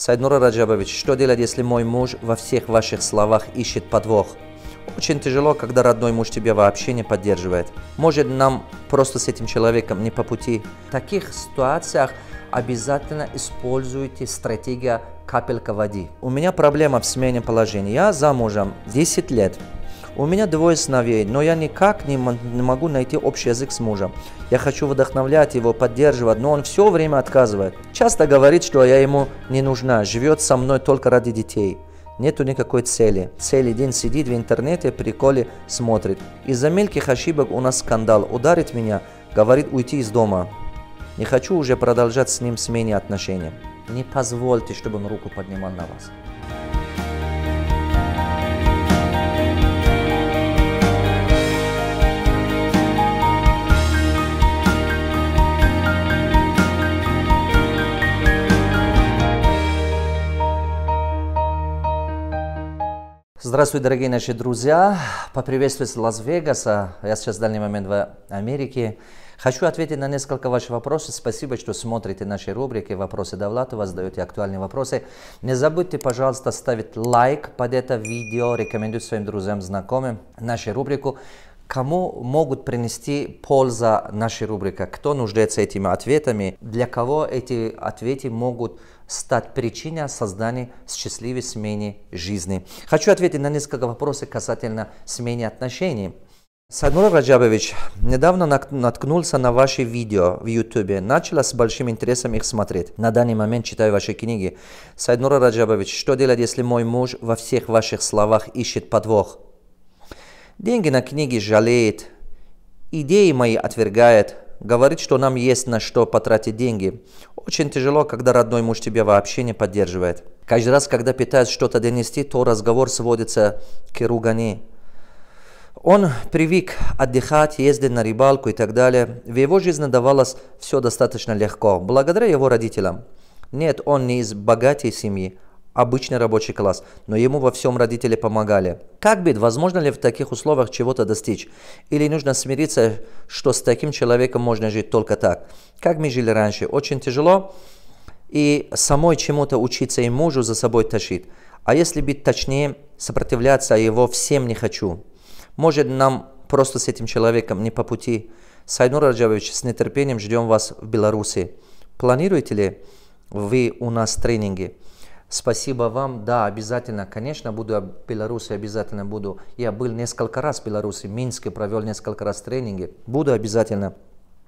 Сайднура Раджабович, что делать, если мой муж во всех ваших словах ищет подвох? Очень тяжело, когда родной муж тебя вообще не поддерживает. Может, нам просто с этим человеком не по пути. В таких ситуациях обязательно используйте стратегию капелька воды. У меня проблема в смене положения. Я замужем 10 лет. У меня двое сыновей, но я никак не, не могу найти общий язык с мужем. Я хочу вдохновлять его, поддерживать, но он все время отказывает. Часто говорит, что я ему не нужна, живет со мной только ради детей. Нету никакой цели. Целый день сидит в интернете, приколе смотрит. Из-за мелких ошибок у нас скандал. Ударит меня, говорит уйти из дома. Не хочу уже продолжать с ним смене отношения. Не позвольте, чтобы он руку поднимал на вас. Здравствуйте, дорогие наши друзья. Поприветствовать лас вегаса Я сейчас в данный момент в Америке. Хочу ответить на несколько ваших вопросов. Спасибо, что смотрите наши рубрики «Вопросы Давлатова», задаете актуальные вопросы. Не забудьте, пожалуйста, ставить лайк под это видео. Рекомендую своим друзьям, знакомым нашу рубрику. Кому могут принести польза наши рубрика? Кто нуждается этими ответами? Для кого эти ответы могут стать причиной создания счастливой смены жизни. Хочу ответить на несколько вопросов касательно смены отношений. Садмур Раджабович, недавно наткнулся на ваши видео в YouTube. Начала с большим интересом их смотреть. На данный момент читаю ваши книги. Садмур Раджабович, что делать, если мой муж во всех ваших словах ищет подвох? Деньги на книги жалеет, идеи мои отвергает, говорит, что нам есть на что потратить деньги. Очень тяжело, когда родной муж тебя вообще не поддерживает. Каждый раз, когда пытаюсь что-то донести, то разговор сводится к ругани. Он привык отдыхать, ездить на рыбалку и так далее. В его жизни давалось все достаточно легко, благодаря его родителям. Нет, он не из богатой семьи, обычный рабочий класс, но ему во всем родители помогали. Как бит, возможно ли в таких условиях чего-то достичь? Или нужно смириться, что с таким человеком можно жить только так? Как мы жили раньше? Очень тяжело, и самой чему-то учиться и мужу за собой тащит. А если быть точнее, сопротивляться его всем не хочу. Может, нам просто с этим человеком не по пути. Сайнур Раджавович, с нетерпением ждем вас в Беларуси. Планируете ли вы у нас тренинги? Спасибо вам. Да, обязательно, конечно, буду в Беларуси, обязательно буду. Я был несколько раз в Беларуси, в Минске провел несколько раз тренинги. Буду обязательно.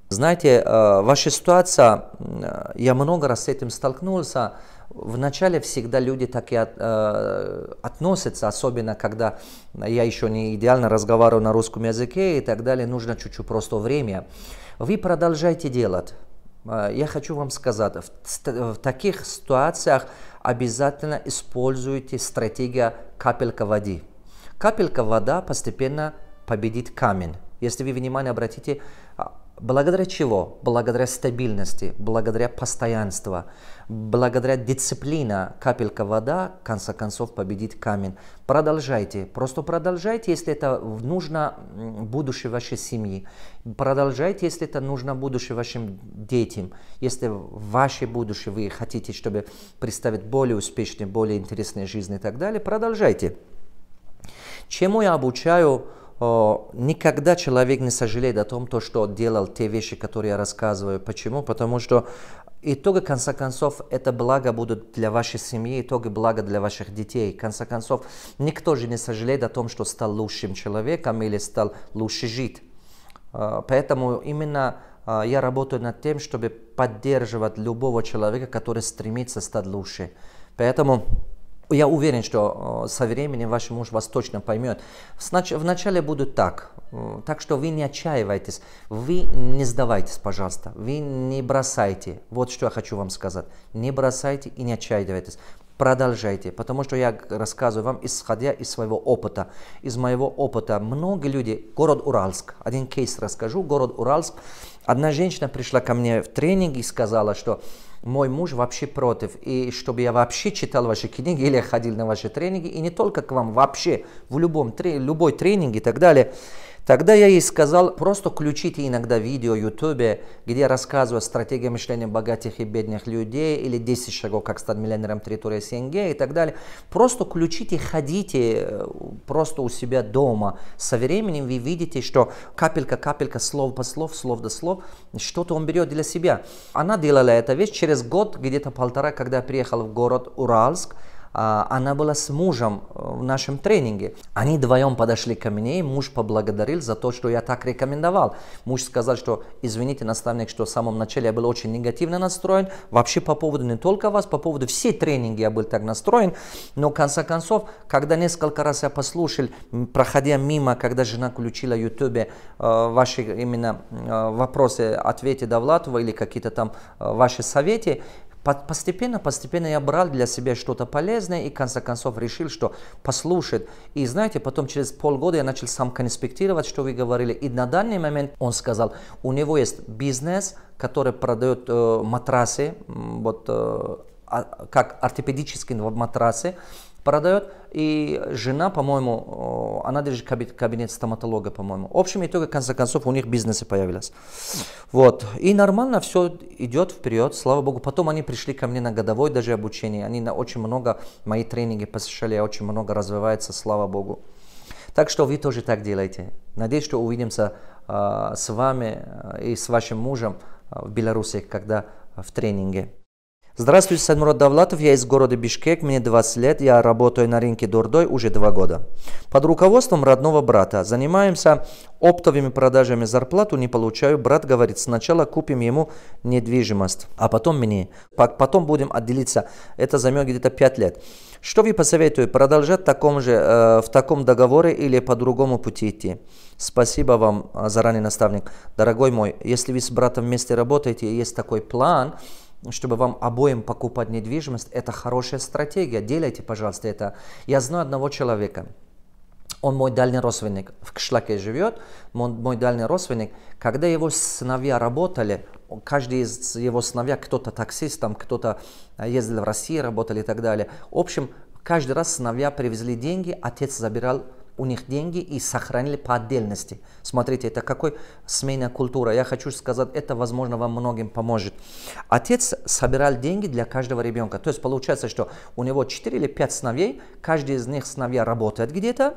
Знаете, э, ваша ситуация, э, я много раз с этим столкнулся. Вначале всегда люди так и от, э, относятся, особенно когда я еще не идеально разговариваю на русском языке и так далее, нужно чуть-чуть просто время. Вы продолжайте делать. Э, я хочу вам сказать, в, в таких ситуациях обязательно используйте стратегию капелька воды. Капелька вода постепенно победит камень. Если вы внимание обратите, а, Благодаря чего? Благодаря стабильности, благодаря постоянству, благодаря дисциплине капелька вода, в конце концов, победит камень. Продолжайте, просто продолжайте, если это нужно будущей вашей семьи. Продолжайте, если это нужно будущее вашим детям. Если ваше будущее вы хотите, чтобы представить более успешные, более интересные жизни и так далее, продолжайте. Чему я обучаю Э, никогда человек не сожалеет о том, то, что делал те вещи, которые я рассказываю. Почему? Потому что итоги в конце концов, это благо будут для вашей семьи, итоги блага для ваших детей. В конце концов, никто же не сожалеет о том, что стал лучшим человеком или стал лучше жить. Э, поэтому именно э, я работаю над тем, чтобы поддерживать любого человека, который стремится стать лучше. Поэтому я уверен, что э, со временем ваш муж вас точно поймет. Вначале будут так, э, так что вы не отчаивайтесь, вы не сдавайтесь, пожалуйста, вы не бросайте. Вот что я хочу вам сказать. Не бросайте и не отчаивайтесь. Продолжайте, потому что я рассказываю вам, исходя из своего опыта. Из моего опыта Многие люди, город Уральск, один кейс расскажу, город Уральск, Одна женщина пришла ко мне в тренинг и сказала, что мой муж вообще против, и чтобы я вообще читал ваши книги или ходил на ваши тренинги, и не только к вам, вообще, в любом, любой тренинге и так далее. Тогда я ей сказал, просто включите иногда видео в YouTube, где я рассказываю стратегия мышления богатых и бедных людей или 10 шагов, как стать миллионером территории СНГ и так далее. Просто включите, ходите э, просто у себя дома. Со временем вы видите, что капелька-капелька, слов по слов, слов до слов, что-то он берет для себя. Она делала эту вещь через год, где-то полтора, когда я приехал в город Уральск, а, она была с мужем э, в нашем тренинге. Они вдвоем подошли ко мне, и муж поблагодарил за то, что я так рекомендовал. Муж сказал, что извините, наставник, что в самом начале я был очень негативно настроен, вообще по поводу не только вас, по поводу всей тренинги я был так настроен, но в конце концов, когда несколько раз я послушал, проходя мимо, когда жена включила в ютубе э, ваши именно э, вопросы, ответы Давлатова или какие-то там ваши советы, Постепенно, постепенно я брал для себя что-то полезное и в конце концов решил, что послушать. И знаете, потом через полгода я начал сам конспектировать, что вы говорили. И на данный момент он сказал, у него есть бизнес, который продает э, матрасы, вот э, а, как ортопедические матрасы, продает. И жена, по-моему, э, она держит кабинет стоматолога, по-моему. В общем, итоге, в конце концов, у них бизнесы появились. Вот. И нормально все идет вперед, слава богу. Потом они пришли ко мне на годовой даже обучение. Они на очень много, мои тренинги посещали, а очень много развивается, слава богу. Так что вы тоже так делайте. Надеюсь, что увидимся э, с вами э, и с вашим мужем э, в Беларуси, когда в тренинге. Здравствуйте, Садмурат Давлатов, я из города Бишкек, мне 20 лет, я работаю на рынке Дурдой уже два года. Под руководством родного брата занимаемся оптовыми продажами, зарплату не получаю, брат говорит, сначала купим ему недвижимость, а потом мне, потом будем отделиться, это займет где-то 5 лет. Что вы посоветуете, продолжать в таком же, э, в таком договоре или по другому пути идти? Спасибо вам, э, заранее наставник. Дорогой мой, если вы с братом вместе работаете, и есть такой план, чтобы вам обоим покупать недвижимость, это хорошая стратегия. Делайте, пожалуйста, это. Я знаю одного человека, он мой дальний родственник, в Кышлаке живет, он мой дальний родственник. Когда его сыновья работали, каждый из его сыновья, кто-то таксист, там, кто-то а, ездил в Россию, работали и так далее. В общем, каждый раз сыновья привезли деньги, отец забирал у них деньги и сохранили по отдельности. Смотрите, это какой смена культура. Я хочу сказать, это, возможно, вам многим поможет. Отец собирал деньги для каждого ребенка. То есть получается, что у него 4 или 5 сыновей, каждый из них сыновья работает где-то,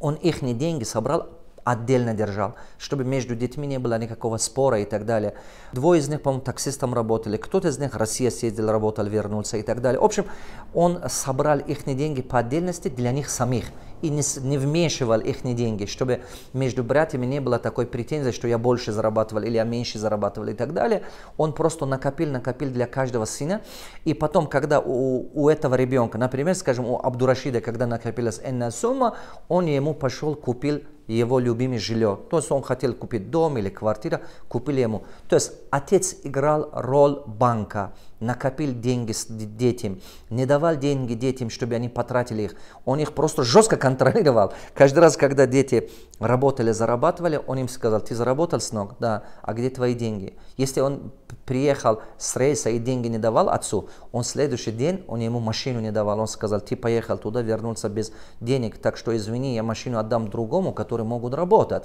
он их деньги собрал отдельно держал, чтобы между детьми не было никакого спора и так далее. Двое из них, по-моему, таксистом работали, кто-то из них в Россию съездил, работал, вернулся и так далее. В общем, он собрал их деньги по отдельности для них самих и не, не вмешивал их деньги, чтобы между братьями не было такой претензии, что я больше зарабатывал или я меньше зарабатывал и так далее. Он просто накопил, накопил для каждого сына. И потом, когда у, у этого ребенка, например, скажем, у Абдурашида, когда накопилась энная сумма, он ему пошел, купил его любимое жилье. То есть он хотел купить дом или квартиру, купили ему. То есть отец играл роль банка накопил деньги с детям, не давал деньги детям, чтобы они потратили их. Он их просто жестко контролировал. Каждый раз, когда дети работали, зарабатывали, он им сказал, ты заработал с ног, да, а где твои деньги? Если он приехал с рейса и деньги не давал отцу, он следующий день, он ему машину не давал, он сказал, ты поехал туда, вернулся без денег, так что извини, я машину отдам другому, который могут работать.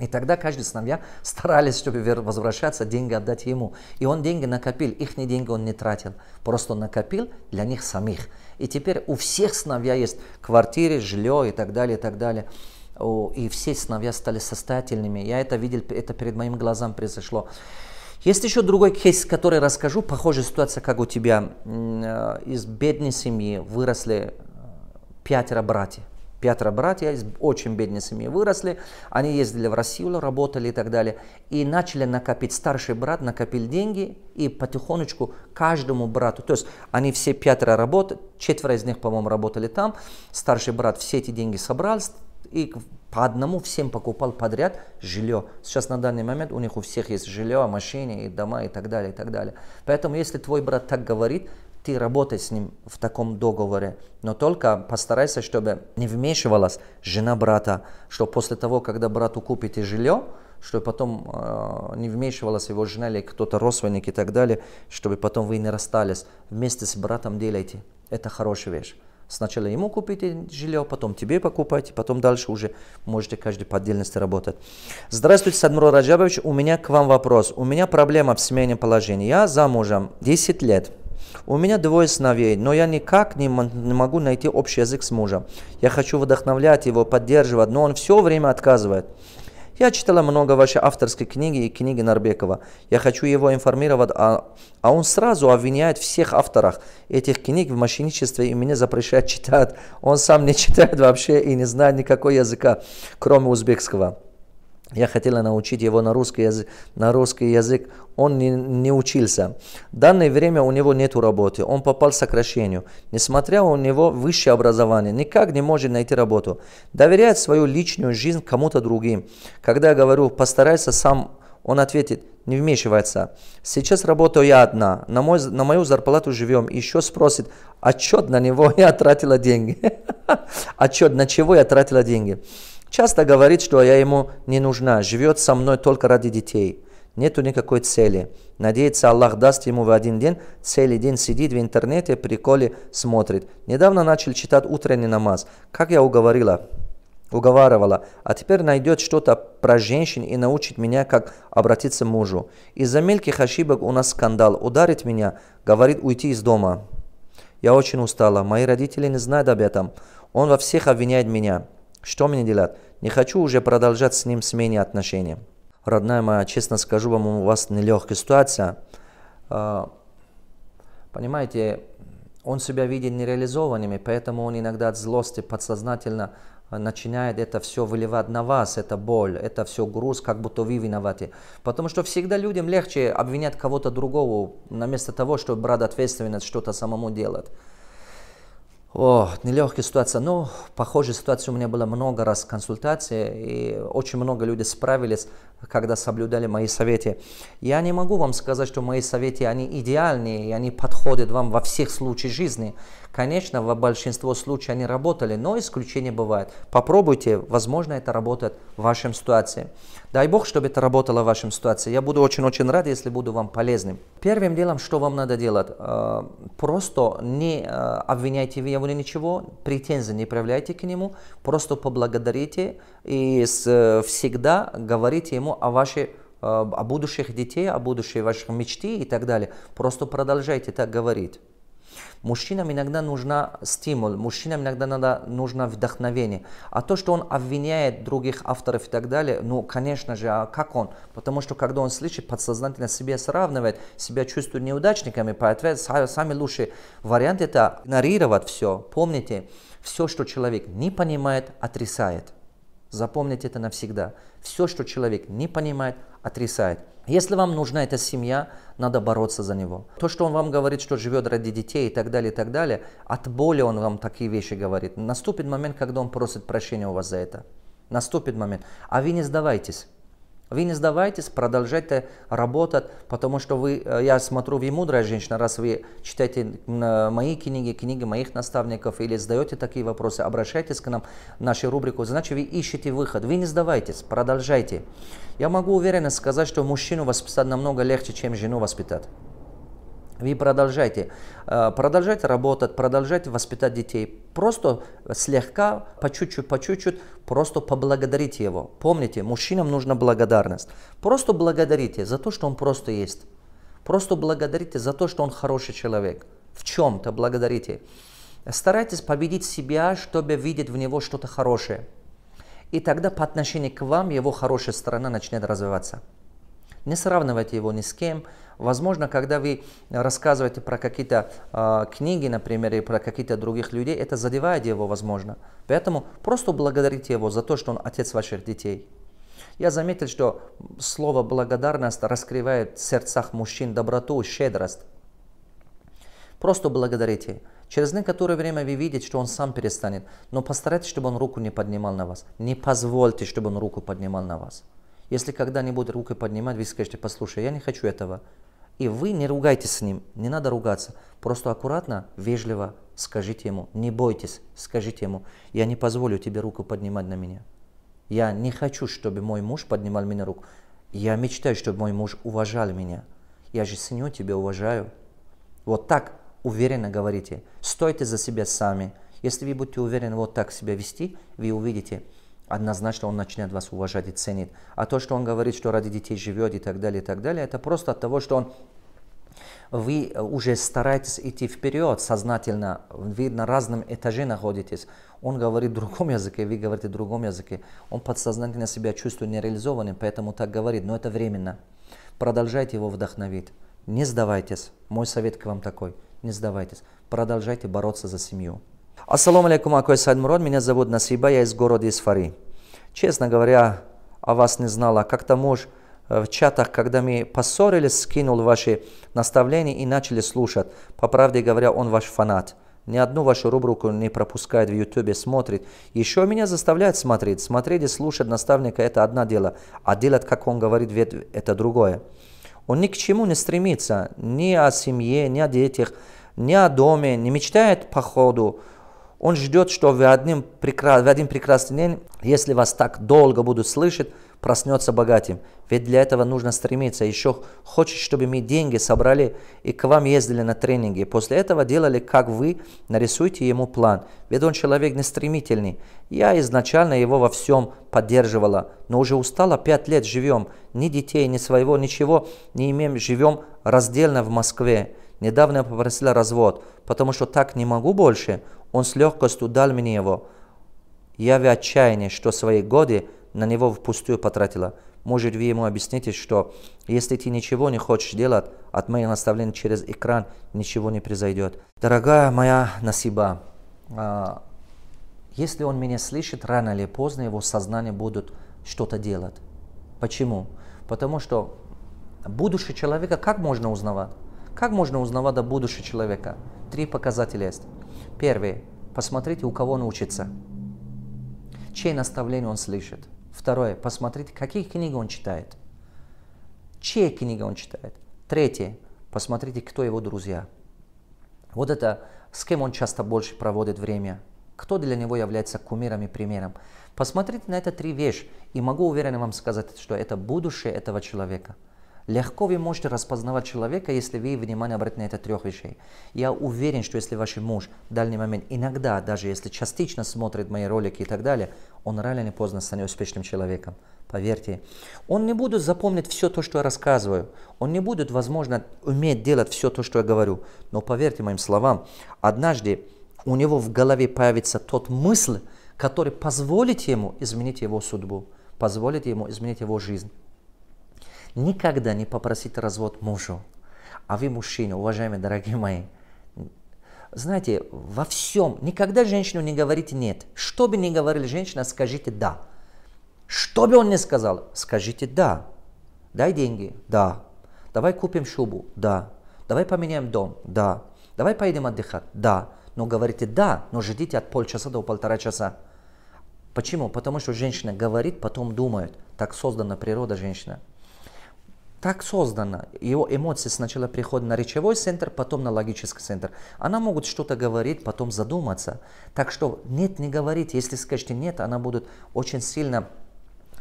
И тогда каждый сыновья старались, чтобы возвращаться, деньги отдать ему. И он деньги накопил, их не деньги он не тратил, просто накопил для них самих. И теперь у всех сыновья есть квартиры, жилье и так далее, и так далее. И все сыновья стали состоятельными. Я это видел, это перед моим глазам произошло. Есть еще другой кейс, который расскажу. Похожая ситуация, как у тебя. Э, из бедной семьи выросли э, пятеро братьев. Пятеро братья из очень бедной семьи выросли, они ездили в Россию, работали и так далее, и начали накопить. Старший брат накопил деньги и потихонечку каждому брату, то есть они все пятеро работали, четверо из них, по-моему, работали там, старший брат все эти деньги собрал и по одному всем покупал подряд жилье. Сейчас на данный момент у них у всех есть жилье, машины, и дома и так далее, и так далее. Поэтому если твой брат так говорит, ты работать с ним в таком договоре, но только постарайся, чтобы не вмешивалась жена брата, что после того, когда брату купите жилье, чтобы потом э, не вмешивалась его жена или кто-то родственник и так далее, чтобы потом вы не расстались. Вместе с братом делайте. Это хорошая вещь. Сначала ему купите жилье, потом тебе покупайте, потом дальше уже можете каждый по отдельности работать. Здравствуйте, Садмур Раджабович, у меня к вам вопрос. У меня проблема в смене положения. Я замужем 10 лет. У меня двое сыновей, но я никак не, могу найти общий язык с мужем. Я хочу вдохновлять его, поддерживать, но он все время отказывает. Я читала много вашей авторской книги и книги Нарбекова. Я хочу его информировать, а, а он сразу обвиняет всех авторов этих книг в мошенничестве и мне запрещает читать. Он сам не читает вообще и не знает никакого языка, кроме узбекского. Я хотела научить его на русский язык, на русский язык. он не, не учился. В данное время у него нет работы, он попал в сокращению. Несмотря у него высшее образование, никак не может найти работу. Доверяет свою личную жизнь кому-то другим. Когда я говорю «постарайся сам», он ответит «не вмешивается». Сейчас работаю я одна, на, мой, на мою зарплату живем. Еще спросит «отчет на него я тратила деньги». «Отчет на чего я тратила деньги?» Часто говорит, что я ему не нужна, живет со мной только ради детей. Нету никакой цели. Надеется, Аллах даст ему в один день, целый день сидит в интернете, приколе смотрит. Недавно начал читать утренний намаз. Как я уговорила, уговаривала, а теперь найдет что-то про женщин и научит меня, как обратиться к мужу. Из-за мелких ошибок у нас скандал. Ударит меня, говорит уйти из дома. Я очень устала, мои родители не знают об этом. Он во всех обвиняет меня. Что мне делать? Не хочу уже продолжать с ним смене отношений. Родная моя, честно скажу вам, у вас нелегкая ситуация. А, понимаете, он себя видит нереализованными, поэтому он иногда от злости подсознательно а, начинает это все выливать на вас, это боль, это все груз, как будто вы виноваты. Потому что всегда людям легче обвинять кого-то другого, вместо того, чтобы брать ответственность, что-то самому делать. О, нелегкая ситуация. Ну, похожей ситуации у меня было много раз консультации, и очень много людей справились, когда соблюдали мои советы. Я не могу вам сказать, что мои советы, они идеальные, и они подходят вам во всех случаях жизни. Конечно, в большинство случаев они работали, но исключения бывают. Попробуйте, возможно, это работает в вашем ситуации. Дай Бог, чтобы это работало в вашем ситуации. Я буду очень-очень рад, если буду вам полезным. Первым делом, что вам надо делать? Э, просто не э, обвиняйте его ни ничего, претензий не проявляйте к нему, просто поблагодарите, и э, всегда говорите ему о вашей э, о будущих детей, о будущей ваших мечте и так далее. Просто продолжайте так говорить. Мужчинам иногда нужна стимул, мужчинам иногда надо, нужно вдохновение. А то, что он обвиняет других авторов и так далее, ну, конечно же, а как он? Потому что, когда он слышит, подсознательно себя сравнивает, себя чувствует неудачниками, поэтому самый лучший вариант это игнорировать все. Помните, все, что человек не понимает, отрицает. Запомните это навсегда. Все, что человек не понимает, отрицает. Если вам нужна эта семья, надо бороться за него. То, что он вам говорит, что живет ради детей и так далее, и так далее, от боли он вам такие вещи говорит. Наступит момент, когда он просит прощения у вас за это. Наступит момент. А вы не сдавайтесь. Вы не сдавайтесь, продолжайте работать, потому что вы, э, я смотрю, вы мудрая женщина, раз вы читаете э, мои книги, книги моих наставников или задаете такие вопросы, обращайтесь к нам, в нашу рубрику, значит, вы ищете выход, вы не сдавайтесь, продолжайте. Я могу уверенно сказать, что мужчину воспитать намного легче, чем жену воспитать. Вы продолжайте, э, продолжайте работать, продолжайте воспитать детей. Просто слегка, по чуть-чуть, по чуть-чуть, просто поблагодарите его. Помните, мужчинам нужна благодарность. Просто благодарите за то, что он просто есть. Просто благодарите за то, что он хороший человек. В чем-то благодарите. Старайтесь победить себя, чтобы видеть в него что-то хорошее. И тогда по отношению к вам его хорошая сторона начнет развиваться не сравнивайте его ни с кем. Возможно, когда вы рассказываете про какие-то э, книги, например, и про каких-то других людей, это задевает его, возможно. Поэтому просто благодарите его за то, что он отец ваших детей. Я заметил, что слово «благодарность» раскрывает в сердцах мужчин доброту, щедрость. Просто благодарите. Через некоторое время вы видите, что он сам перестанет. Но постарайтесь, чтобы он руку не поднимал на вас. Не позвольте, чтобы он руку поднимал на вас. Если когда-нибудь рукой поднимать, вы скажете, послушай, я не хочу этого. И вы не ругайтесь с ним, не надо ругаться. Просто аккуратно, вежливо скажите ему, не бойтесь, скажите ему, я не позволю тебе руку поднимать на меня. Я не хочу, чтобы мой муж поднимал меня руку. Я мечтаю, чтобы мой муж уважал меня. Я же ценю тебя, уважаю. Вот так уверенно говорите. Стойте за себя сами. Если вы будете уверены вот так себя вести, вы увидите, однозначно он начнет вас уважать и ценить. А то, что он говорит, что ради детей живет и так далее, и так далее, это просто от того, что он вы уже стараетесь идти вперед сознательно, вы на разном этаже находитесь. Он говорит в другом языке, вы говорите в другом языке. Он подсознательно себя чувствует нереализованным, поэтому так говорит, но это временно. Продолжайте его вдохновить. Не сдавайтесь. Мой совет к вам такой. Не сдавайтесь. Продолжайте бороться за семью. Ассаламу алейкум, Акой мурод, меня зовут Насиба, я из города Исфари. Честно говоря, о вас не знала. Как-то муж э, в чатах, когда мы поссорились, скинул ваши наставления и начали слушать. По правде говоря, он ваш фанат. Ни одну вашу рубрику не пропускает в ютубе, смотрит. Еще меня заставляет смотреть. Смотреть и слушать наставника – это одно дело. А делать, как он говорит, это другое. Он ни к чему не стремится. Ни о семье, ни о детях, ни о доме. Не мечтает по ходу он ждет, что в, одним в один прекрасный день, если вас так долго будут слышать, проснется богатым. Ведь для этого нужно стремиться. Еще хочет, чтобы мы деньги собрали и к вам ездили на тренинги. После этого делали, как вы, нарисуйте ему план. Ведь он человек не стремительный. Я изначально его во всем поддерживала, но уже устала, пять лет живем. Ни детей, ни своего, ничего не имеем, живем раздельно в Москве. Недавно я попросила развод, потому что так не могу больше. Он с легкостью дал мне его. Я в отчаянии, что свои годы на него впустую потратила. Может, вы ему объясните, что если ты ничего не хочешь делать, от моих наставлений через экран ничего не произойдет. Дорогая моя Насиба, а, если он меня слышит, рано или поздно его сознание будут что-то делать. Почему? Потому что будущее человека как можно узнавать? Как можно узнавать до будущего человека? Три показателя есть. Первый. Посмотрите, у кого он учится. Чей наставление он слышит. Второе. Посмотрите, какие книги он читает. Чьи книги он читает. Третье. Посмотрите, кто его друзья. Вот это, с кем он часто больше проводит время. Кто для него является кумиром и примером. Посмотрите на это три вещи. И могу уверенно вам сказать, что это будущее этого человека – Легко вы можете распознавать человека, если вы внимание обратите на это трех вещей. Я уверен, что если ваш муж в данный момент, иногда, даже если частично смотрит мои ролики и так далее, он рано или поздно станет успешным человеком. Поверьте, он не будет запомнить все то, что я рассказываю. Он не будет, возможно, уметь делать все то, что я говорю. Но поверьте моим словам, однажды у него в голове появится тот мысль, который позволит ему изменить его судьбу, позволит ему изменить его жизнь никогда не попросить развод мужу. А вы, мужчины, уважаемые дорогие мои, знаете, во всем, никогда женщину не говорите «нет». Что бы ни говорили женщина, скажите «да». Что бы он ни сказал, скажите «да». Дай деньги, да. Давай купим шубу, да. Давай поменяем дом, да. Давай поедем отдыхать, да. Но говорите «да», но ждите от полчаса до полтора часа. Почему? Потому что женщина говорит, потом думает. Так создана природа женщина так создана. Его эмоции сначала приходят на речевой центр, потом на логический центр. Она могут что-то говорить, потом задуматься. Так что нет, не говорить. Если скажете нет, она будет очень сильно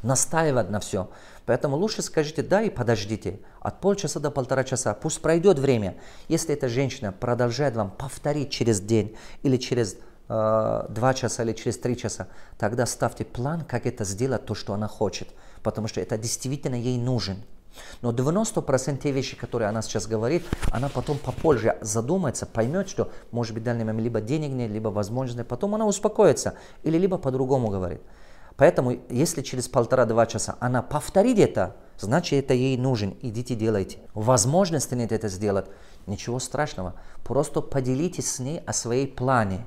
настаивать на все. Поэтому лучше скажите да и подождите. От полчаса до полтора часа. Пусть пройдет время. Если эта женщина продолжает вам повторить через день или через э, 2 часа или через три часа, тогда ставьте план, как это сделать, то, что она хочет. Потому что это действительно ей нужен. Но 90% те вещи, которые она сейчас говорит, она потом попозже задумается, поймет, что может быть в данный момент либо денег нет, либо возможности, потом она успокоится или либо по-другому говорит. Поэтому если через полтора-два часа она повторит это, значит это ей нужен, идите делайте. Возможности нет это сделать, ничего страшного. Просто поделитесь с ней о своей плане.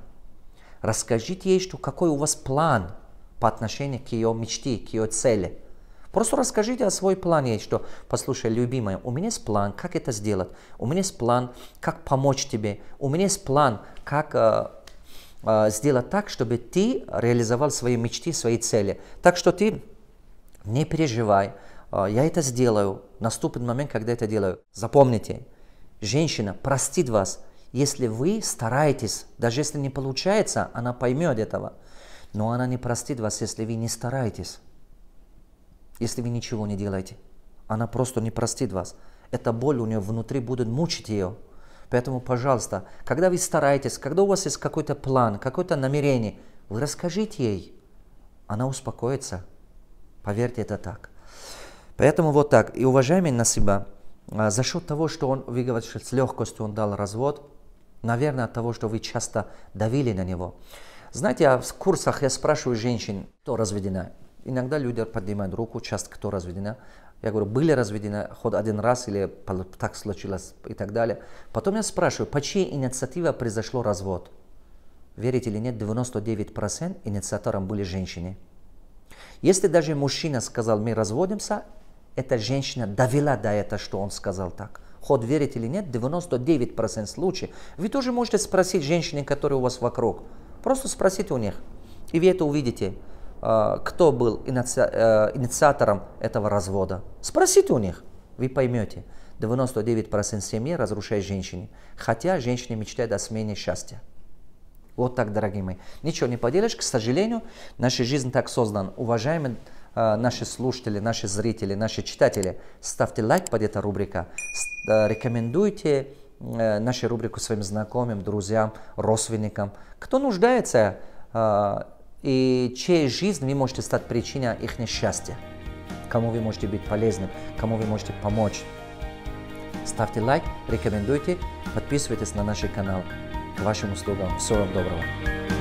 Расскажите ей, что какой у вас план по отношению к ее мечте, к ее цели – Просто расскажите о своем плане, что, послушай, любимая, у меня есть план, как это сделать, у меня есть план, как помочь тебе, у меня есть план, как э, э, сделать так, чтобы ты реализовал свои мечты, свои цели. Так что ты не переживай, э, я это сделаю, наступит момент, когда это делаю. Запомните, женщина простит вас, если вы стараетесь, даже если не получается, она поймет этого. Но она не простит вас, если вы не стараетесь если вы ничего не делаете. Она просто не простит вас. Эта боль у нее внутри будет мучить ее. Поэтому, пожалуйста, когда вы стараетесь, когда у вас есть какой-то план, какое-то намерение, вы расскажите ей. Она успокоится. Поверьте, это так. Поэтому вот так. И уважаемый на себя, а, за счет того, что он, вы говорите, с легкостью он дал развод, наверное, от того, что вы часто давили на него. Знаете, я а в курсах я спрашиваю женщин, кто разведена иногда люди поднимают руку, часто кто разведена. Я говорю, были разведены хоть один раз или так случилось и так далее. Потом я спрашиваю, по чьей инициативе произошло развод? Верите или нет, 99% инициатором были женщины. Если даже мужчина сказал, мы разводимся, эта женщина довела до этого, что он сказал так. Ход верить или нет, 99% случаев. Вы тоже можете спросить женщины, которые у вас вокруг. Просто спросите у них. И вы это увидите. Э, кто был э, инициатором этого развода. Спросите у них, вы поймете. 99% семьи разрушает женщине, хотя женщина мечтает о смене счастья. Вот так, дорогие мои. Ничего не поделишь, к сожалению, наша жизнь так создана. Уважаемые э, наши слушатели, наши зрители, наши читатели, ставьте лайк под эта рубрика, рекомендуйте нашу рубрику своим знакомым, друзьям, родственникам, кто нуждается и чьей жизнь вы можете стать причиной их несчастья, кому вы можете быть полезным, кому вы можете помочь. Ставьте лайк, рекомендуйте, подписывайтесь на наш канал. К вашим услугам. Всего вам доброго.